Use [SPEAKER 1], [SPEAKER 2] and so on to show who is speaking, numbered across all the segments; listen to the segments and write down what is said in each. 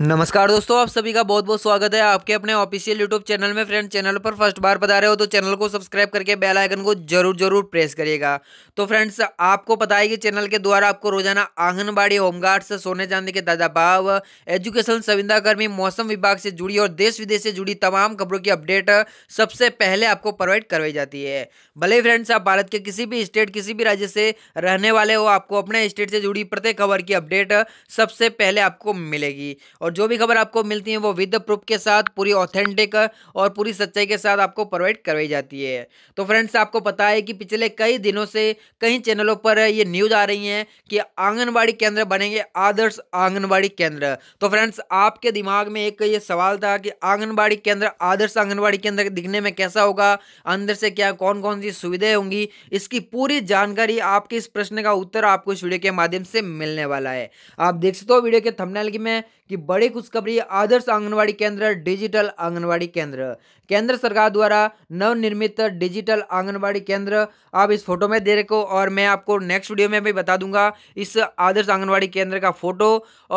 [SPEAKER 1] नमस्कार दोस्तों आप सभी का बहुत बहुत स्वागत है आपके अपने ऑफिशियल यूट्यूब चैनल में फ्रेंड चैनल पर फर्स्ट बार बता रहे हो तो चैनल को सब्सक्राइब करके बेल आइकन को जरूर जरूर प्रेस करिएगा तो फ्रेंड्स आपको पता है कि चैनल के द्वारा आपको रोजाना आंगनबाड़ी होमगार्ड्स सोने चांदी के दादा भाव एजुकेशन संविदाकर्मी मौसम विभाग से जुड़ी और देश विदेश से जुड़ी तमाम खबरों की अपडेट सबसे पहले आपको प्रोवाइड करवाई जाती है भले फ्रेंड्स आप भारत के किसी भी स्टेट किसी भी राज्य से रहने वाले हो आपको अपने स्टेट से जुड़ी प्रत्येक खबर की अपडेट सबसे पहले आपको मिलेगी और और जो भी खबर आपको मिलती है वो विद प्रूफ के साथ पूरी ऑथेंटिक और पूरी सच्चाई के साथ आपको प्रोवाइड करवाई जाती है तो फ्रेंड्स आपको पता है कि पिछले कई दिनों से कई चैनलों पर ये न्यूज आ रही है कि आंगनबाड़ी केंद्र बनेंगे आदर्श आंगनबाड़ी केंद्र तो फ्रेंड्स आपके दिमाग में एक ये सवाल था कि आंगनबाड़ी केंद्र आदर्श आंगनबाड़ी केंद्र दिखने में कैसा होगा अंदर से क्या कौन कौन सी सुविधाएं होंगी इसकी पूरी जानकारी आपके इस प्रश्न का उत्तर आपको इस वीडियो के माध्यम से मिलने वाला है आप देख सकते हो वीडियो के थंबनेल की में कि बड़ी बड़ी खुशखबरी आदर्श आंगनवाड़ी केंद्र डिजिटल आंगनवाड़ी केंद्र केंद्र सरकार द्वारा नवनिर्मित डिजिटल आंगनवाड़ी केंद्र आप इस फोटो में दे रखो और मैं आपको नेक्स्ट वीडियो में भी बता दूंगा इस आदर्श आंगनवाड़ी केंद्र का फोटो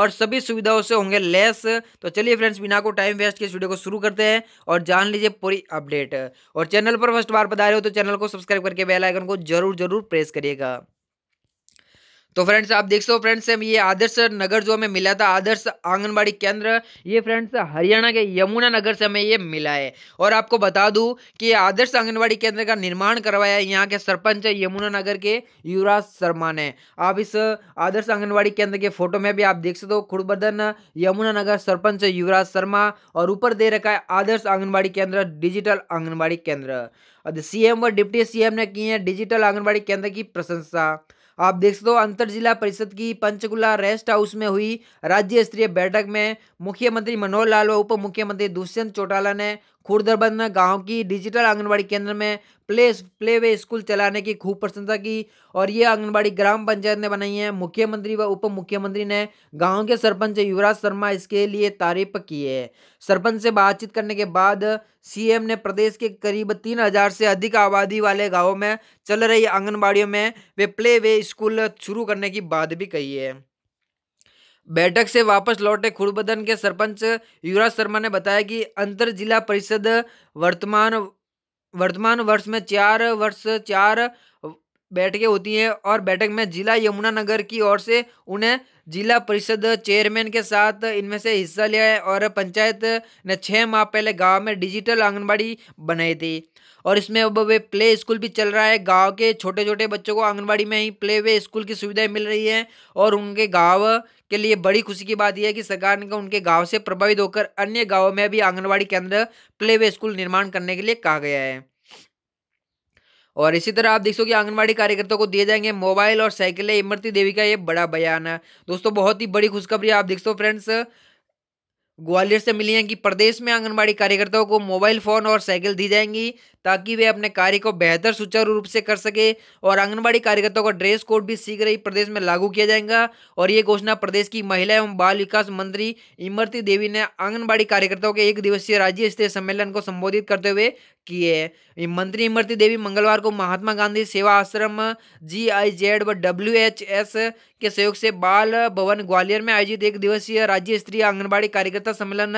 [SPEAKER 1] और सभी सुविधाओं से होंगे लेस तो चलिए फ्रेंड्स बिना को टाइम वेस्ट के इस वीडियो को शुरू करते हैं और जान लीजिए पूरी अपडेट और चैनल पर फर्स्ट बार बता रहे हो तो चैनल को सब्सक्राइब करके बेलाइकन को जरूर जरूर प्रेस करिएगा तो फ्रेंड्स आप देख सो फ्रेंड्स ये आदर्श नगर जो हमें मिला था आदर्श आंगनबाड़ी केंद्र ये फ्रेंड्स हरियाणा के यमुना नगर से हमें ये मिला है और आपको बता दू कि आदर्श आंगनबाड़ी केंद्र का निर्माण करवाया यहाँ के सरपंच यमुना नगर के युवराज शर्मा ने आप इस आदर्श आंगनबाड़ी केंद्र के फोटो में भी आप देख सकते हो खुड़बदन यमुना नगर सरपंच युवराज शर्मा और ऊपर दे रखा है आदर्श आंगनबाड़ी केंद्र डिजिटल आंगनबाड़ी केंद्र सीएम व डिप्टी सीएम ने की है डिजिटल आंगनबाड़ी केंद्र की प्रशंसा आप देख सकते हो अंतर जिला परिषद की पंचकुला रेस्ट हाउस में हुई राज्य स्तरीय बैठक में मुख्यमंत्री मनोहर लाल व उप मुख्यमंत्री दुष्यंत चौटाला ने खुर्दरबंद में गांव की डिजिटल आंगनबाड़ी केंद्र में प्ले प्ले वे स्कूल चलाने की खूब प्रशंसा की और ये आंगनबाड़ी ग्राम पंचायत ने बनाई है मुख्यमंत्री व उप मुख्यमंत्री ने गांव के सरपंच युवराज शर्मा इसके लिए तारीफ की है सरपंच से बातचीत करने के बाद सीएम ने प्रदेश के करीब तीन हजार से अधिक आबादी वाले गाँव में चल रही आंगनबाड़ियों में वे प्ले वे स्कूल शुरू करने की बात भी कही है बैठक से वापस लौटे खुरबदन के सरपंच युवराज शर्मा ने बताया कि अंतर जिला परिषद वर्तमान वर्तमान वर्ष में चार वर्ष चार बैठकें होती हैं और बैठक में जिला यमुनानगर की ओर से उन्हें जिला परिषद चेयरमैन के साथ इनमें से हिस्सा लिया है और पंचायत ने छः माह पहले गांव में डिजिटल आंगनबाड़ी बनाई थी और इसमें अब वे प्ले स्कूल भी चल रहा है गांव के छोटे छोटे बच्चों को आंगनबाड़ी में ही प्ले वे स्कूल की सुविधाएं मिल रही हैं और उनके गांव के लिए बड़ी खुशी की बात यह है कि सरकार ने उनके गाँव से प्रभावित होकर अन्य गाँव में भी आंगनबाड़ी केंद्र प्ले वे स्कूल निर्माण करने के लिए कहा गया है और इसी तरह आप देख सको कि आंगनबाड़ी कार्यकर्ताओं को दिए जाएंगे मोबाइल और साइकिलें इमरती देवी का ये बड़ा बयान है दोस्तों बहुत ही बड़ी खुशखबरी आप देख सो फ्रेंड्स ग्वालियर से मिली है कि प्रदेश में आंगनबाड़ी कार्यकर्ताओं को मोबाइल फोन और साइकिल दी जाएंगी ताकि वे अपने कार्य को बेहतर सुचारू रूप से कर सके और आंगनबाड़ी कार्यकर्ताओं का ड्रेस कोड भी शीघ्र ही प्रदेश में लागू किया जाएगा और ये घोषणा प्रदेश की महिला एवं बाल विकास मंत्री इमरती देवी ने आंगनबाड़ी कार्यकर्ताओं के एक दिवसीय राज्य स्तरीय सम्मेलन को संबोधित करते हुए की है मंत्री इमरती देवी मंगलवार को महात्मा Gandhi Seva Ashram G I Z व डब्ल्यू एच एस के सहयोग से बाल भवन ग्वालियर में आयोजित एक दिवसीय राज्य स्तरीय आंगनबाड़ी कार्यकर्ता सम्मेलन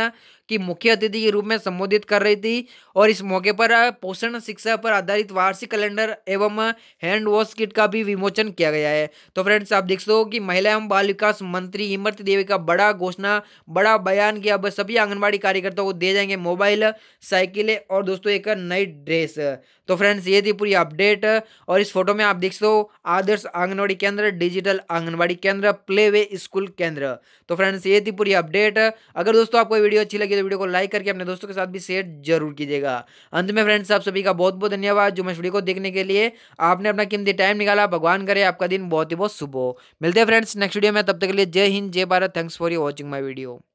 [SPEAKER 1] की मुख्य अतिथि के रूप में संबोधित कर रही थी और इस मौके पर पोषण शिक्षा पर आधारित वार्षिक कैलेंडर एवं हैंड वॉश किट का भी विमोचन किया गया है तो फ्रेंड्स आप देख सको कि महिला एवं बाल विकास मंत्री हिमत देवी का बड़ा घोषणा बड़ा बयान की अब सभी आंगनबाड़ी कार्यकर्ताओं को दे जाएंगे मोबाइल साइकिलें और दोस्तों एक नई ड्रेस तो फ्रेंड्स ये थी पूरी अपडेट और इस फोटो में आप देख सको आदर्श आंगनबाड़ी केंद्र डिजिटल आंगनबाड़ी केंद्र प्ले वे स्कूल केंद्र तो फ्रेंड्स ये थी पूरी अपडेट अगर दोस्तों आपको वीडियो अच्छी लगी लगी तो वीडियो को लाइक करके अपने दोस्तों के साथ भी शेयर जरूर कीजिएगा अंत में फ्रेंड्स आप सभी का बहुत बहुत धन्यवाद जो मैं वीडियो को देखने के लिए आपने अपना कीमती टाइम निकाला भगवान करे आपका दिन बहुत ही बहुत शुभ हो मिलते हैं फ्रेंड्स नेक्स्ट वीडियो में तब तक के लिए जय हिंद जय Bharat thanks for you watching my video